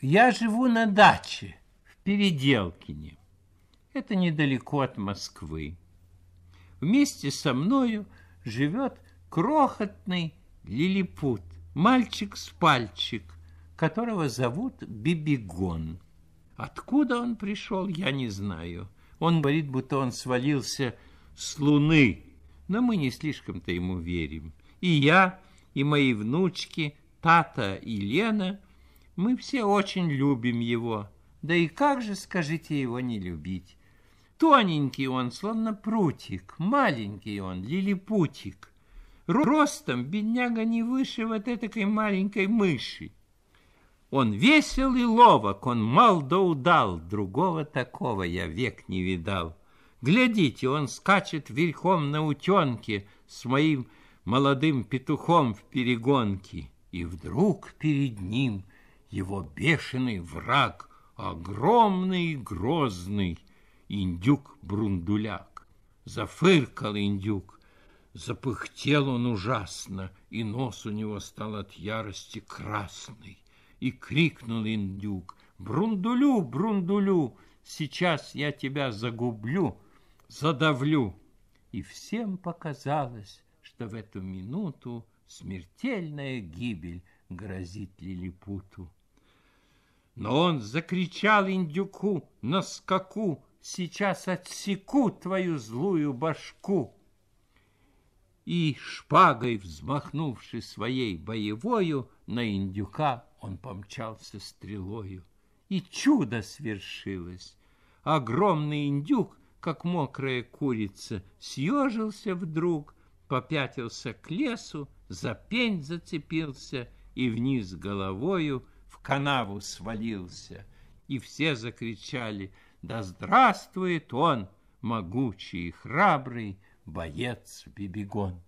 Я живу на даче в Переделкине. Это недалеко от Москвы. Вместе со мною живет крохотный лилипут, мальчик с пальчик, которого зовут Бибигон. Откуда он пришел, я не знаю. Он говорит, будто он свалился с луны, но мы не слишком-то ему верим. И я, и мои внучки, Тата и Лена – мы все очень любим его. Да и как же, скажите, его не любить? Тоненький он, словно прутик, маленький он, лилипутик. Ростом бедняга не выше вот этой маленькой мыши. Он весел и ловок, он мал да удал, другого такого я век не видал. Глядите, он скачет верхом на утенке с моим молодым петухом в перегонке, и вдруг перед ним его бешеный враг, огромный и грозный индюк-брундуляк. Зафыркал индюк, запыхтел он ужасно, и нос у него стал от ярости красный. И крикнул индюк, «Брундулю, брундулю, сейчас я тебя загублю, задавлю!» И всем показалось, что в эту минуту смертельная гибель грозит Лилипуту. Но он закричал индюку на скаку, Сейчас отсеку твою злую башку. И шпагой взмахнувши своей боевою, На индюка он помчался стрелою. И чудо свершилось. Огромный индюк, как мокрая курица, Съежился вдруг, попятился к лесу, За пень зацепился и вниз головою — канаву свалился, и все закричали «Да здравствует он, могучий и храбрый боец Бибигон!»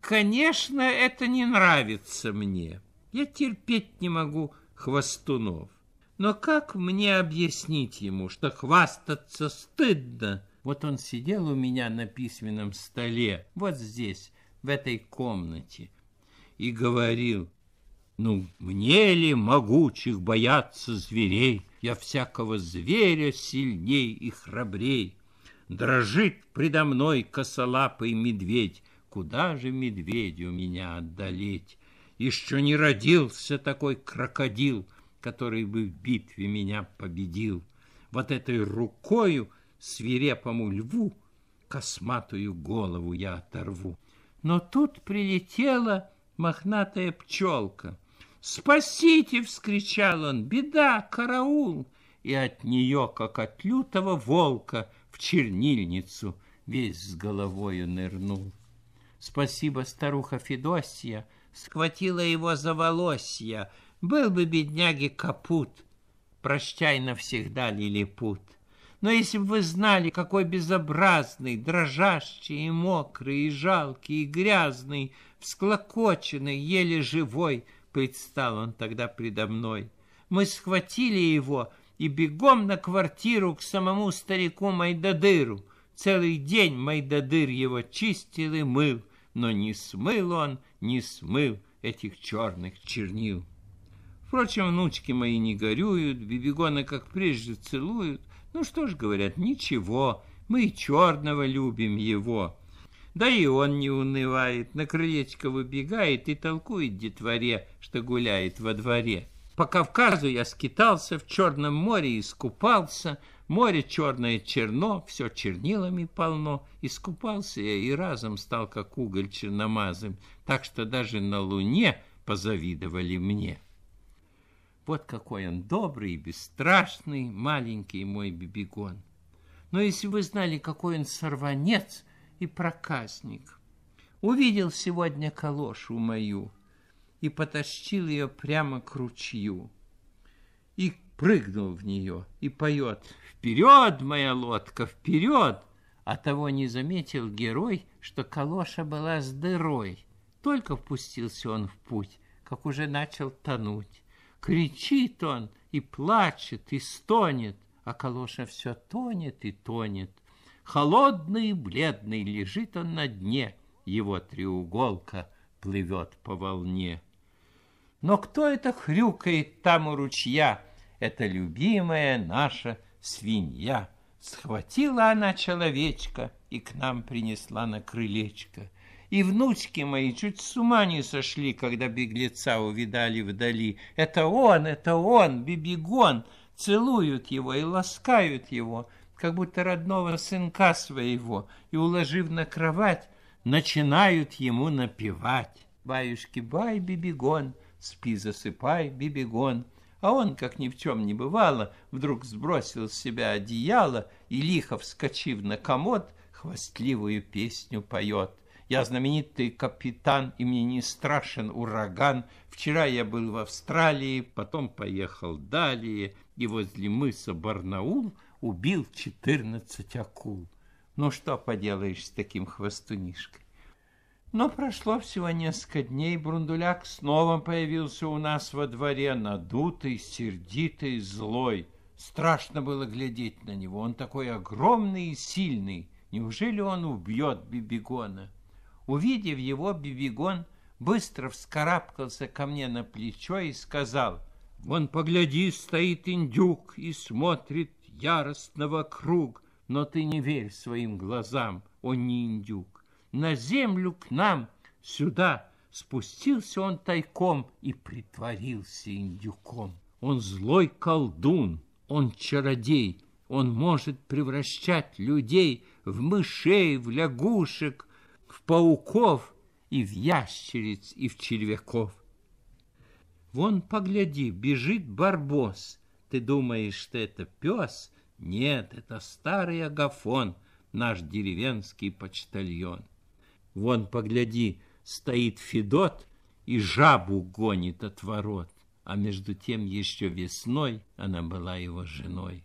Конечно, это не нравится мне. Я терпеть не могу хвостунов. Но как мне объяснить ему, что хвастаться стыдно? Вот он сидел у меня на письменном столе, вот здесь, в этой комнате, и говорил, ну, мне ли могучих бояться зверей? Я всякого зверя сильней и храбрей. Дрожит предо мной косолапый медведь. Куда же медведю меня отдалеть? Еще не родился такой крокодил, Который бы в битве меня победил. Вот этой рукою свирепому льву Косматую голову я оторву. Но тут прилетела мохнатая пчелка — «Спасите!» — вскричал он. «Беда! Караул!» И от нее, как от лютого волка, в чернильницу весь с головою нырнул. Спасибо, старуха Федосия, схватила его за волосья. Был бы бедняги капут, прощай навсегда, лилипут. Но если бы вы знали, какой безобразный, дрожащий и мокрый, и жалкий, и грязный, всклокоченный, еле живой, предстал он тогда предо мной. Мы схватили его и бегом на квартиру к самому старику Майдадыру. Целый день Майдадыр его чистил и мыл, но не смыл он, не смыл этих черных чернил. Впрочем, внучки мои не горюют, бибигона, как прежде, целуют. Ну что ж, говорят, ничего, мы и черного любим его. Да и он не унывает, на крылечко выбегает и толкует детворе, что гуляет во дворе. По Кавказу я скитался, в Черном море искупался, море черное черно, все чернилами полно. Искупался я и разом стал, как уголь черномазым, так что даже на луне позавидовали мне. Вот какой он добрый и бесстрашный, маленький мой бибигон. Но если вы знали, какой он сорванец — и проказник. Увидел сегодня калошу мою и потащил ее прямо к ручью. И прыгнул в нее и поет «Вперед, моя лодка, вперед!» А того не заметил герой, что калоша была с дырой. Только впустился он в путь, как уже начал тонуть. Кричит он и плачет, и стонет, а калоша все тонет и тонет. Холодный и бледный лежит он на дне, Его треуголка плывет по волне. Но кто это хрюкает там у ручья? Это любимая наша свинья. Схватила она человечка и к нам принесла на крылечко. И внучки мои чуть с ума не сошли, когда беглеца увидали вдали. Это он, это он, бибигон. Целуют его и ласкают его — как будто родного сынка своего, и, уложив на кровать, начинают ему напевать. Баюшки, бай, бибигон, спи, засыпай, бибигон. А он, как ни в чем не бывало, вдруг сбросил с себя одеяло и, лихо вскочив на комод, хвастливую песню поет. Я знаменитый капитан, и мне не страшен ураган. Вчера я был в Австралии, потом поехал далее, и возле мыса Барнаул — убил 14 акул. Ну что поделаешь с таким хвостунишкой? Но прошло всего несколько дней, Брундуляк снова появился у нас во дворе, надутый, сердитый, злой. Страшно было глядеть на него, он такой огромный и сильный. Неужели он убьет Бибигона? Увидев его, Бибигон быстро вскарабкался ко мне на плечо и сказал, «Вон, погляди, стоит индюк и смотрит яростно вокруг, но ты не верь своим глазам, о не индюк. На землю к нам, сюда, спустился он тайком и притворился индюком. Он злой колдун, он чародей, он может превращать людей в мышей, в лягушек, в пауков и в ящериц, и в червяков. Вон, погляди, бежит барбос — ты думаешь, что это пес? Нет, это старый Агафон, наш деревенский почтальон. Вон, погляди, стоит Федот и жабу гонит от ворот, а между тем еще весной она была его женой.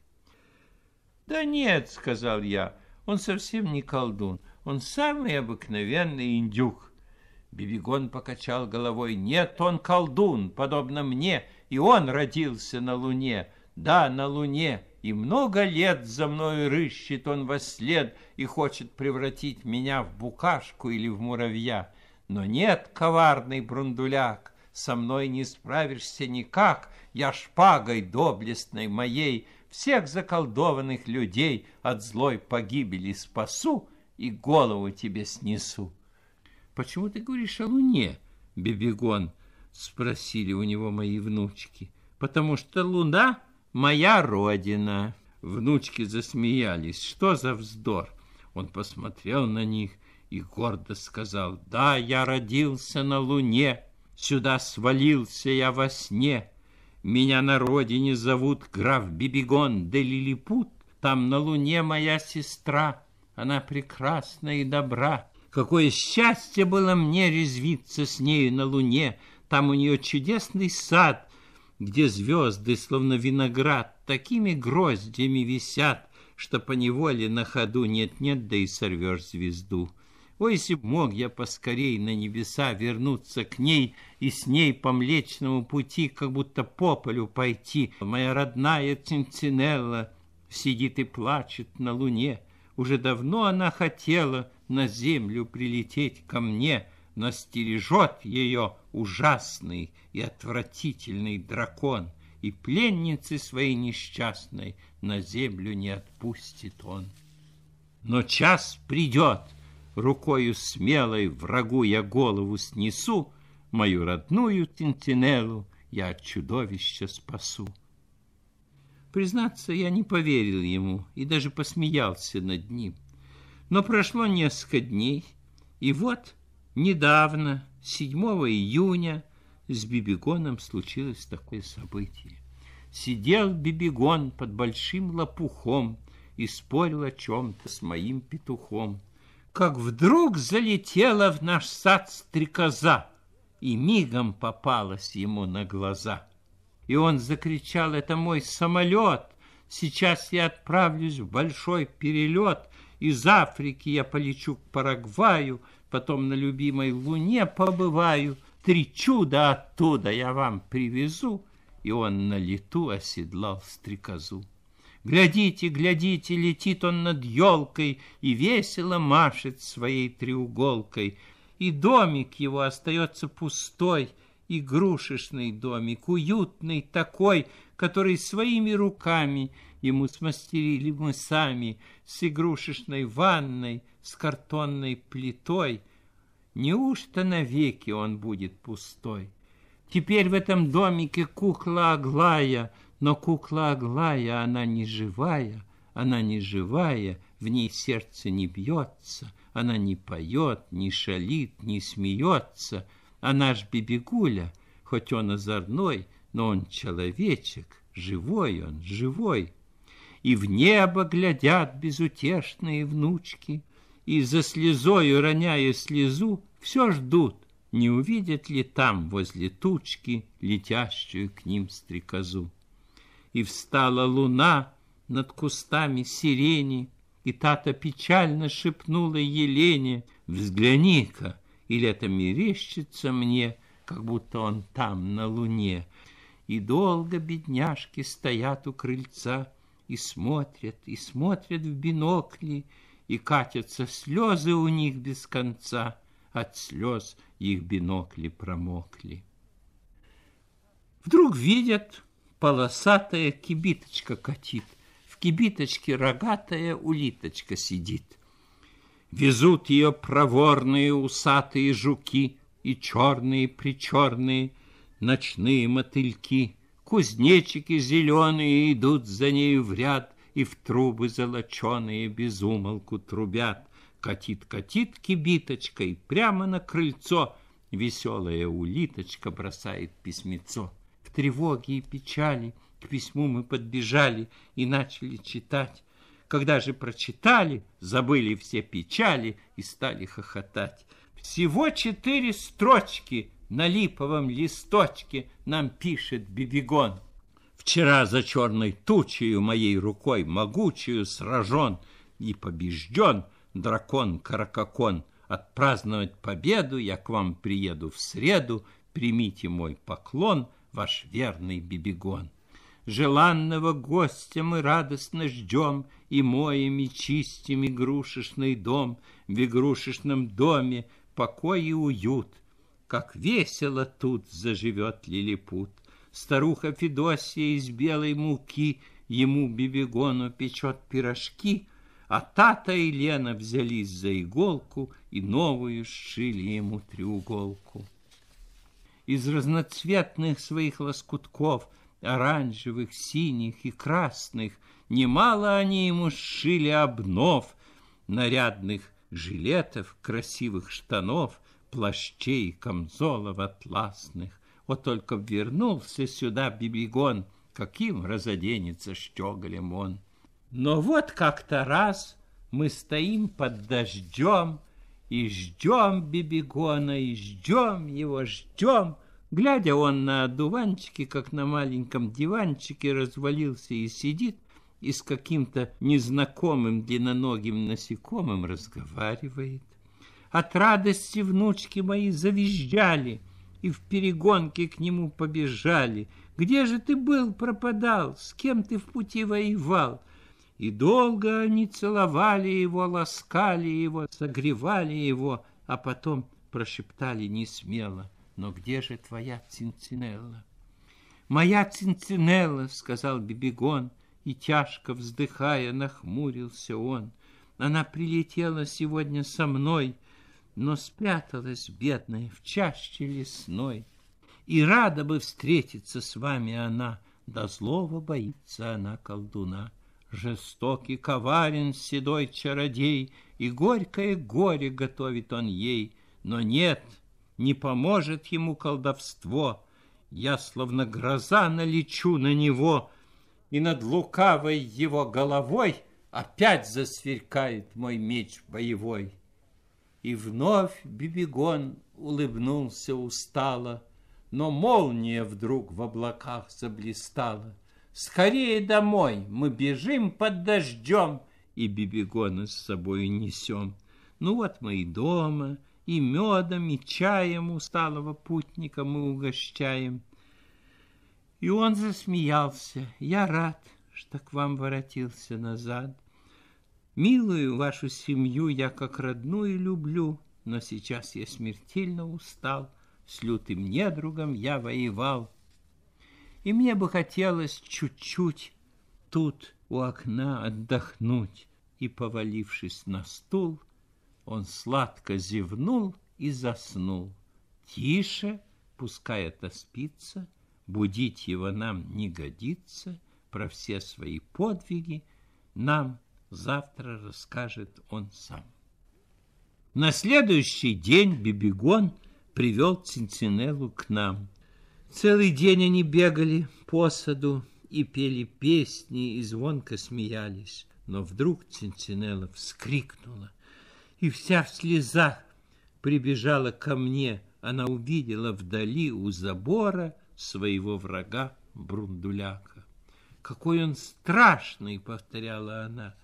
«Да нет», — сказал я, — «он совсем не колдун, он самый обыкновенный индюк». Бибигон покачал головой. «Нет, он колдун, подобно мне, и он родился на луне, да, на луне, и много лет за мною рыщет он во след и хочет превратить меня в букашку или в муравья. Но нет, коварный брундуляк, со мной не справишься никак, я шпагой доблестной моей всех заколдованных людей от злой погибели спасу и голову тебе снесу. Почему ты говоришь о луне, Бибигон? спросили у него мои внучки, потому что луна — моя родина. Внучки засмеялись. Что за вздор? Он посмотрел на них и гордо сказал, «Да, я родился на луне, сюда свалился я во сне. Меня на родине зовут граф Бибигон де Лилипут, там на луне моя сестра, она прекрасна и добра. Какое счастье было мне резвиться с нею на луне, там у нее чудесный сад, где звезды, словно виноград, такими гроздями висят, что по неволе на ходу нет-нет, да и сорвешь звезду. Ой, если б мог я поскорей на небеса вернуться к ней и с ней по млечному пути, как будто по полю пойти. Моя родная Цинцинелла сидит и плачет на луне. Уже давно она хотела на землю прилететь ко мне, но стережет ее ужасный и отвратительный дракон, и пленницы своей несчастной на землю не отпустит он. Но час придет, рукою смелой врагу я голову снесу, мою родную Тинтинеллу я от чудовища спасу. Признаться, я не поверил ему и даже посмеялся над ним. Но прошло несколько дней, и вот недавно, 7 июня, с Бибигоном случилось такое событие. Сидел Бибигон под большим лопухом и спорил о чем-то с моим петухом. Как вдруг залетела в наш сад стрекоза и мигом попалась ему на глаза. И он закричал, это мой самолет, сейчас я отправлюсь в большой перелет, из Африки я полечу к Парагваю, потом на любимой луне побываю, три чуда оттуда я вам привезу. И он на лету оседлал стрекозу. Глядите, глядите, летит он над елкой и весело машет своей треуголкой. И домик его остается пустой, игрушечный домик, уютный такой, который своими руками — ему смастерили мы сами с игрушечной ванной, с картонной плитой. Неужто навеки он будет пустой? Теперь в этом домике кукла Аглая, но кукла Аглая, она не живая, она не живая, в ней сердце не бьется, она не поет, не шалит, не смеется. Она ж бибигуля, хоть он озорной, но он человечек, живой он, живой и в небо глядят безутешные внучки, и за слезою, роняя слезу, все ждут, не увидят ли там возле тучки летящую к ним стрекозу. И встала луна над кустами сирени, и тата печально шепнула Елене, «Взгляни-ка, или это мерещится мне, как будто он там, на луне». И долго бедняжки стоят у крыльца, и смотрят, и смотрят в бинокли, и катятся слезы у них без конца, от слез их бинокли промокли. Вдруг видят, полосатая кибиточка катит, в кибиточке рогатая улиточка сидит. Везут ее проворные усатые жуки и черные-причерные ночные мотыльки — Кузнечики зеленые идут за нею в ряд, И в трубы золоченые безумолку трубят. Катит-катит кибиточкой прямо на крыльцо, Веселая улиточка бросает письмецо. В тревоге и печали к письму мы подбежали И начали читать. Когда же прочитали, забыли все печали И стали хохотать. Всего четыре строчки — на липовом листочке нам пишет Бибигон. Вчера за черной тучею моей рукой могучую сражен и побежден дракон Каракакон. Отпраздновать победу я к вам приеду в среду, примите мой поклон, ваш верный Бибигон. Желанного гостя мы радостно ждем, И моем, и чистим игрушечный дом. В игрушечном доме покой и уют, как весело тут заживет лилипут. Старуха Федосия из белой муки Ему бибигону печет пирожки, А Тата и Лена взялись за иголку И новую сшили ему треуголку. Из разноцветных своих лоскутков — оранжевых, синих и красных, немало они ему сшили обнов, нарядных жилетов, красивых штанов, плащей, камзолов атласных. Вот только вернулся сюда Бибигон, каким разоденется щеголем он. Но вот как-то раз мы стоим под дождем и ждем Бибигона, и ждем его, ждем. Глядя он на дуванчике, как на маленьком диванчике, развалился и сидит, и с каким-то незнакомым длинноногим насекомым разговаривает. От радости внучки мои завизжали и в перегонке к нему побежали. Где же ты был, пропадал, с кем ты в пути воевал? И долго они целовали его, ласкали его, согревали его, а потом прошептали несмело. Но где же твоя цинцинелла? «Моя цинцинелла!» — сказал Бибигон, и тяжко вздыхая нахмурился он. «Она прилетела сегодня со мной, но спряталась бедная в чаще лесной, и рада бы встретиться с вами она, до злого боится она колдуна. Жестокий коварен седой чародей, и горькое горе готовит он ей, но нет, не поможет ему колдовство. Я словно гроза налечу на него, и над лукавой его головой опять засверкает мой меч боевой. И вновь Бибигон улыбнулся устало, Но молния вдруг в облаках заблистала. Скорее домой, мы бежим под дождем, И Бибигона с собой несем. Ну вот мы и дома, и медом, и чаем Усталого путника мы угощаем. И он засмеялся, я рад, что к вам воротился назад. Милую вашу семью я как родную люблю, но сейчас я смертельно устал, с лютым недругом я воевал. И мне бы хотелось чуть-чуть тут у окна отдохнуть, и, повалившись на стул, он сладко зевнул и заснул. Тише, пускай это спится, будить его нам не годится, про все свои подвиги нам завтра расскажет он сам. На следующий день Бибигон привел Цинцинеллу к нам. Целый день они бегали по саду и пели песни, и звонко смеялись. Но вдруг Цинцинелла вскрикнула и вся в слезах прибежала ко мне. Она увидела вдали у забора своего врага Брундуляка. «Какой он страшный!» — повторяла она.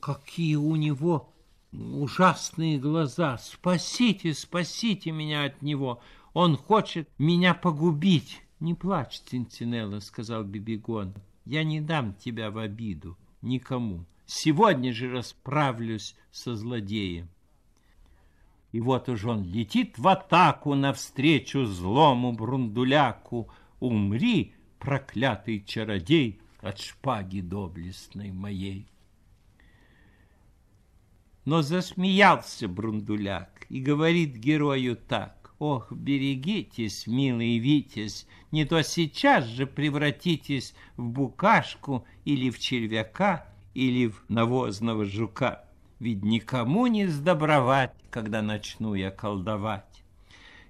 Какие у него ужасные глаза! Спасите, спасите меня от него! Он хочет меня погубить!» «Не плачь, Цинцинелла», — сказал Бибигон. «Я не дам тебя в обиду никому. Сегодня же расправлюсь со злодеем». И вот уж он летит в атаку навстречу злому брундуляку. Умри, проклятый чародей, от шпаги доблестной моей. Но засмеялся Брундуляк и говорит герою так. «Ох, берегитесь, милый Витязь, не то сейчас же превратитесь в букашку или в червяка, или в навозного жука. Ведь никому не сдобровать, когда начну я колдовать».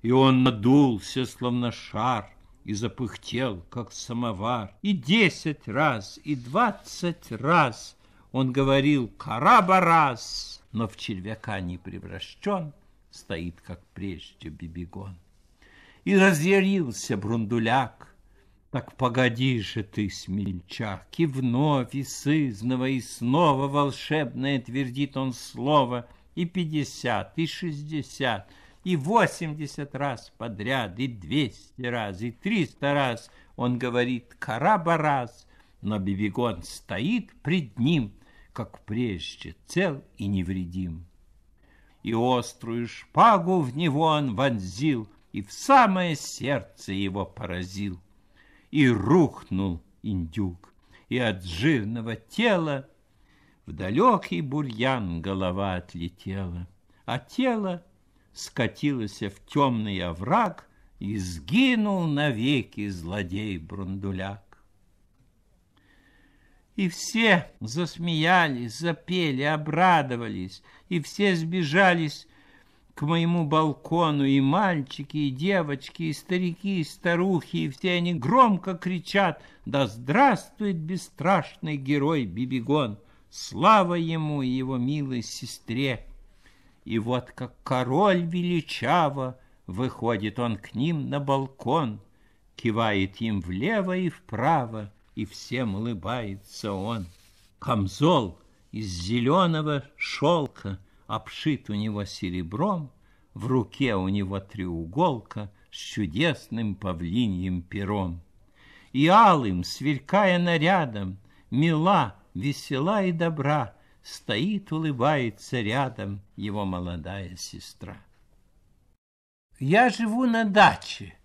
И он надулся, словно шар, и запыхтел, как самовар. И десять раз, и двадцать раз он говорил «Карабарас!» но в червяка не превращен, стоит, как прежде, бибигон. И разъярился брундуляк, так погоди же ты, смельчак, и вновь, и сызново, и снова волшебное твердит он слово, и пятьдесят, и шестьдесят, и восемьдесят раз подряд, и двести раз, и триста раз он говорит кораба раз, но Бибигон стоит пред ним как прежде, цел и невредим. И острую шпагу в него он вонзил, и в самое сердце его поразил. И рухнул индюк, и от жирного тела в далекий бурьян голова отлетела, а тело скатилось в темный овраг и сгинул навеки злодей Брундуляк. И все засмеялись, запели, обрадовались, и все сбежались к моему балкону, и мальчики, и девочки, и старики, и старухи, и все они громко кричат «Да здравствует бесстрашный герой Бибигон! Слава ему и его милой сестре!» И вот как король величаво выходит он к ним на балкон, кивает им влево и вправо, и всем улыбается он. Камзол из зеленого шелка обшит у него серебром, в руке у него треуголка с чудесным павлиньим пером. И алым, сверкая нарядом, мила, весела и добра, стоит, улыбается рядом его молодая сестра. Я живу на даче,